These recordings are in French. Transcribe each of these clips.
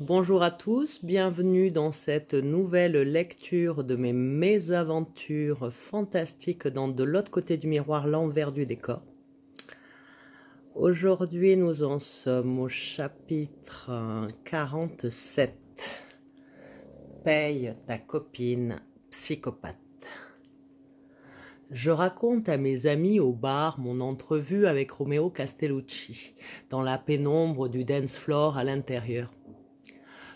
Bonjour à tous, bienvenue dans cette nouvelle lecture de mes mésaventures fantastiques dans De l'autre côté du miroir, l'envers du décor. Aujourd'hui, nous en sommes au chapitre 47. Paye ta copine psychopathe. Je raconte à mes amis au bar mon entrevue avec Romeo Castellucci, dans la pénombre du dance floor à l'intérieur.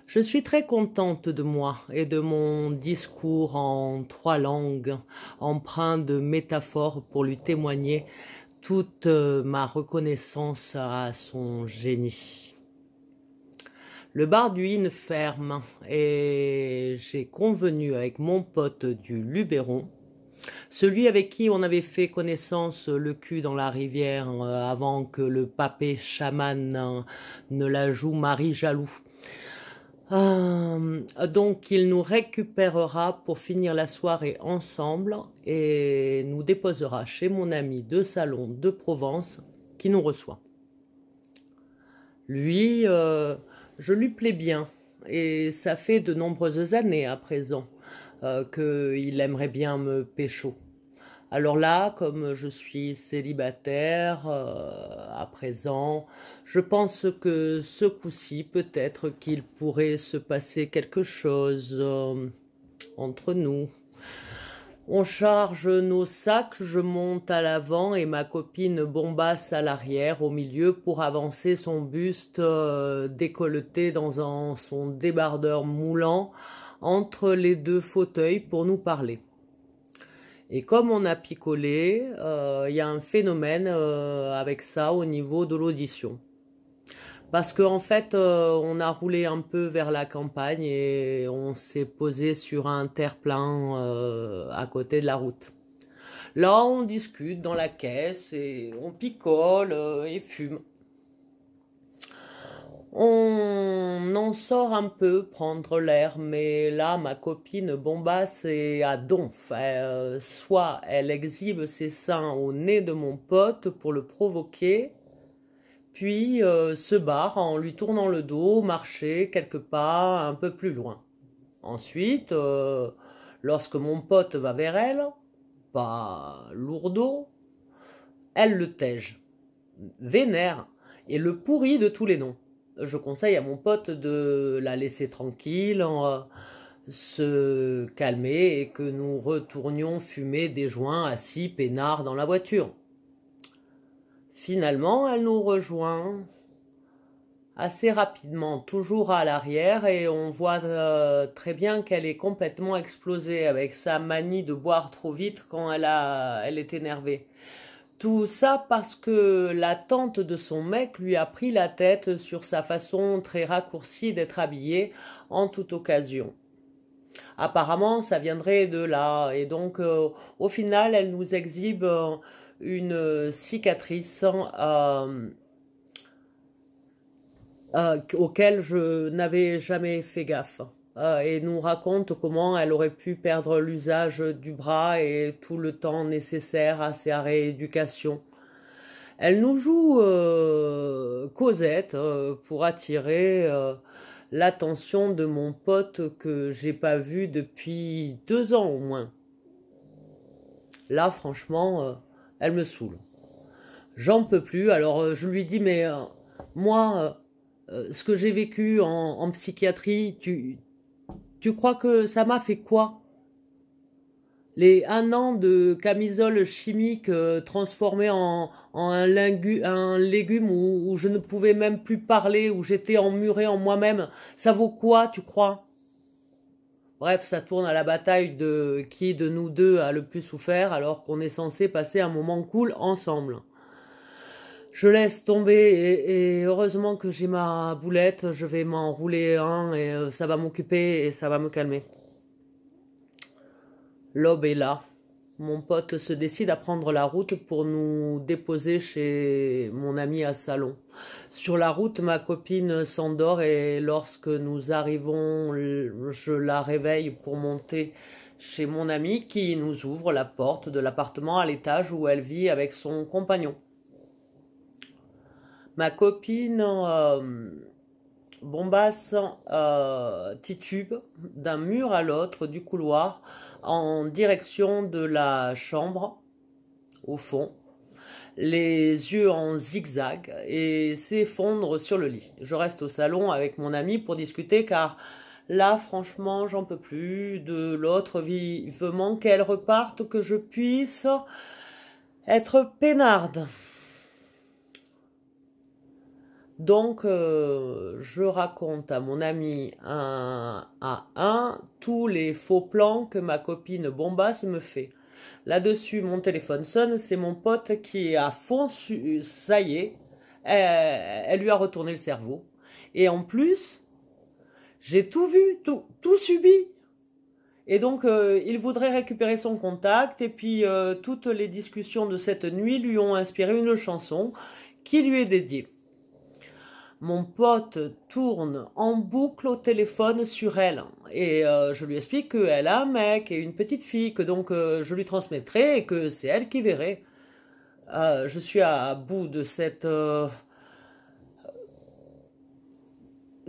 Je suis très contente de moi et de mon discours en trois langues, empreint de métaphores pour lui témoigner toute euh, ma reconnaissance à son génie. Le bar du hine ferme et j'ai convenu avec mon pote du Luberon, celui avec qui on avait fait connaissance le cul dans la rivière euh, avant que le papé chaman euh, ne la joue Marie jaloux, euh, donc il nous récupérera pour finir la soirée ensemble et nous déposera chez mon ami de Salon de Provence qui nous reçoit. Lui, euh, je lui plais bien et ça fait de nombreuses années à présent euh, qu'il aimerait bien me pécho. Alors là, comme je suis célibataire euh, à présent, je pense que ce coup-ci, peut-être qu'il pourrait se passer quelque chose euh, entre nous. On charge nos sacs, je monte à l'avant et ma copine bombasse à l'arrière, au milieu, pour avancer son buste euh, décolleté dans son débardeur moulant entre les deux fauteuils pour nous parler. Et comme on a picolé, euh, il y a un phénomène euh, avec ça au niveau de l'audition. Parce qu'en en fait, euh, on a roulé un peu vers la campagne et on s'est posé sur un terre-plein à côté de la route. Là, on discute dans la caisse et on picole et fume. On en sort un peu prendre l'air, mais là, ma copine bombasse et à donf. Euh, soit elle exhibe ses seins au nez de mon pote pour le provoquer, puis euh, se barre en lui tournant le dos, marcher quelques pas un peu plus loin. Ensuite, euh, lorsque mon pote va vers elle, pas lourdeau, elle le tège, vénère et le pourrit de tous les noms je conseille à mon pote de la laisser tranquille, euh, se calmer et que nous retournions fumer des joints assis peinards dans la voiture. Finalement, elle nous rejoint assez rapidement, toujours à l'arrière, et on voit euh, très bien qu'elle est complètement explosée avec sa manie de boire trop vite quand elle est énervée. Tout ça parce que la tante de son mec lui a pris la tête sur sa façon très raccourcie d'être habillée en toute occasion. Apparemment, ça viendrait de là, et donc euh, au final, elle nous exhibe euh, une cicatrice euh, auquel je n'avais jamais fait gaffe. Euh, et nous raconte comment elle aurait pu perdre l'usage du bras et tout le temps nécessaire à sa rééducation. Elle nous joue euh, Cosette euh, pour attirer l'attention de mon pote que j'ai pas vu depuis deux ans au moins. Là, franchement, elle me saoule. J'en peux plus. Alors, je lui dis, mais moi, ce que j'ai vécu en, en psychiatrie, tu, tu crois que ça m'a fait quoi Les un an de camisole chimique euh, transformée en, un, légume où, je ne pouvais même plus parler, où j'étais emmurée en moi-même, ça vaut quoi, tu crois Bref, ça tourne à la bataille de qui de nous deux a le plus souffert alors qu'on est censé passer un moment cool ensemble je laisse tomber et, heureusement que j'ai ma boulette, je vais m'enrouler un et euh, ça va m'occuper et ça va me calmer. L'aube est là. Mon pote se décide à prendre la route pour nous déposer chez mon ami à Salon. Sur la route, ma copine s'endort et lorsque nous arrivons, je la réveille pour monter chez mon ami qui nous ouvre la porte de l'appartement à l'étage où elle vit avec son compagnon ma copine euh, bombasse euh, titube d'un mur à l'autre du couloir en direction de la chambre au fond, les yeux en zigzag et s'effondre sur le lit. Je reste au salon avec mon ami pour discuter car là franchement j'en peux plus de l'autre vivement qu'elle reparte que je puisse être peinarde. Donc, euh, je raconte à mon ami 1 à un tous les faux plans que ma copine bombasse me fait. Là-dessus, mon téléphone sonne, c'est mon pote qui est à fond, ça y est, euh, elle, lui a retourné le cerveau. Et en plus, j'ai tout vu, tout, subi. Et donc, euh, il voudrait récupérer son contact, et puis toutes les discussions de cette nuit lui ont inspiré une chanson qui lui est dédiée mon pote tourne en boucle au téléphone sur elle. Et euh, je lui explique qu'elle a un mec et une petite fille, que donc euh, je lui transmettrai et que c'est elle qui verrait. Euh, je suis à bout de cette... Bah,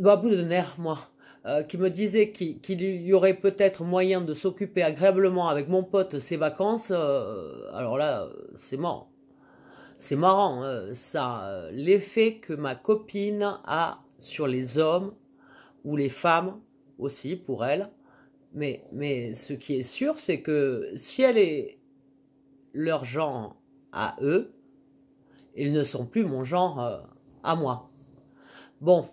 à bout de nerfs, moi. qui me disait qu'il y aurait peut-être moyen de s'occuper agréablement avec mon pote ses vacances, alors là, c'est mort. C'est marrant, hein, ça, euh, l'effet que ma copine a sur les hommes ou les femmes aussi pour elle. Mais, ce qui est sûr, c'est que si elle est leur genre à eux, ils ne sont plus mon genre euh, à moi. Bon,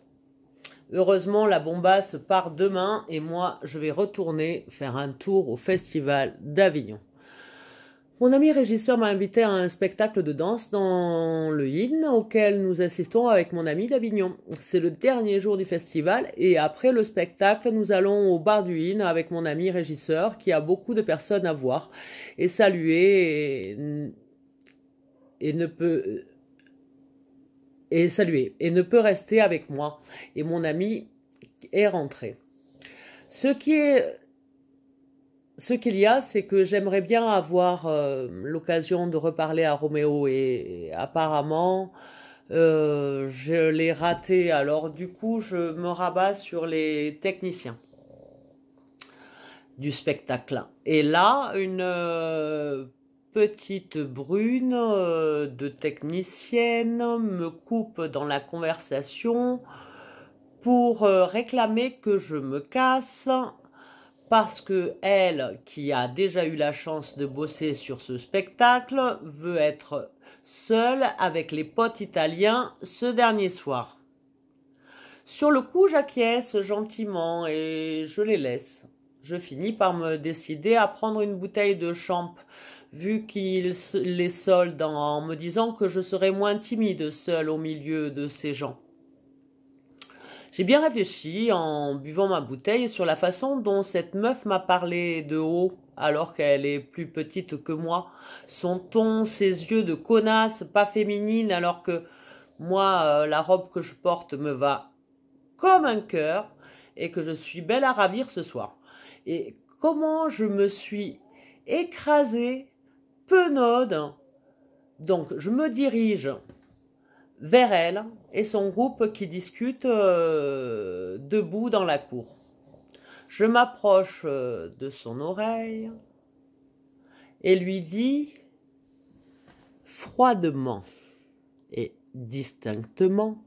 heureusement, la bombasse part demain et moi, je vais retourner faire un tour au festival d'Avignon. Mon ami régisseur m'a invité à un spectacle de danse dans le Yin auquel nous assistons avec mon ami d'Avignon. C'est le dernier jour du festival et après le spectacle, nous allons au bar du Yin avec mon ami régisseur qui a beaucoup de personnes à voir et saluer et ne peut et saluer et ne peut rester avec moi et mon ami est rentré. Ce qui est ce qu'il y a, c'est que j'aimerais bien avoir euh, l'occasion de reparler à Roméo et, apparemment euh, je l'ai raté. Alors du coup, je me rabats sur les techniciens du spectacle. Et là, une euh, petite brune de technicienne me coupe dans la conversation pour réclamer que je me casse parce que elle, qui a déjà eu la chance de bosser sur ce spectacle, veut être seule avec les potes italiens ce dernier soir. Sur le coup, j'acquiesce gentiment et je les laisse. Je finis par me décider à prendre une bouteille de champ, vu qu'ils les soldent en me disant que je serais moins timide seule au milieu de ces gens. J'ai bien réfléchi en buvant ma bouteille sur la façon dont cette meuf m'a parlé de haut alors qu'elle est plus petite que moi. Son ton, ses yeux de connasse, pas féminine alors que moi, euh, la robe que je porte me va comme un cœur et que je suis belle à ravir ce soir. Et comment je me suis écrasée, penaude. Donc, je me dirige vers elle et son groupe qui discute euh, debout dans la cour. Je m'approche euh, de son oreille et lui dis froidement et distinctement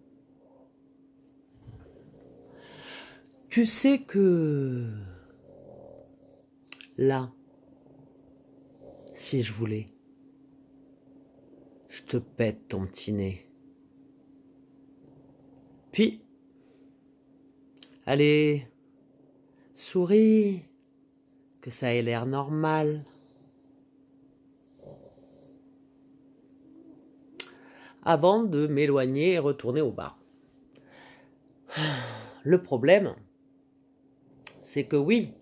Tu sais que là, si je voulais, je te pète ton petit nez. Puis, allez, souris, que ça ait l'air normal. Avant de m'éloigner et retourner au bar. Le problème, c'est que oui,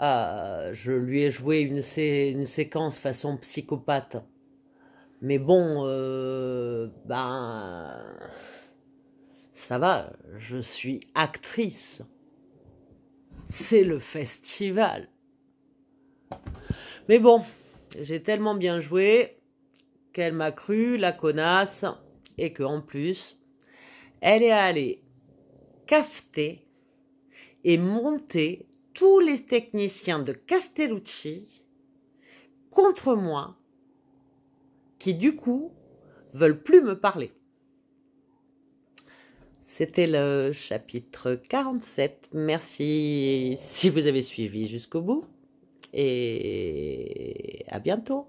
euh, je lui ai joué une, séquence façon psychopathe. Mais bon, euh, ben... Ça va, je suis actrice. C'est le festival. Mais bon, j'ai tellement bien joué qu'elle m'a cru la connasse et en plus, elle est allée cafeter et monter tous les techniciens de Castellucci contre moi qui du coup veulent plus me parler. C'était le chapitre 47. Merci si vous avez suivi jusqu'au bout et à bientôt.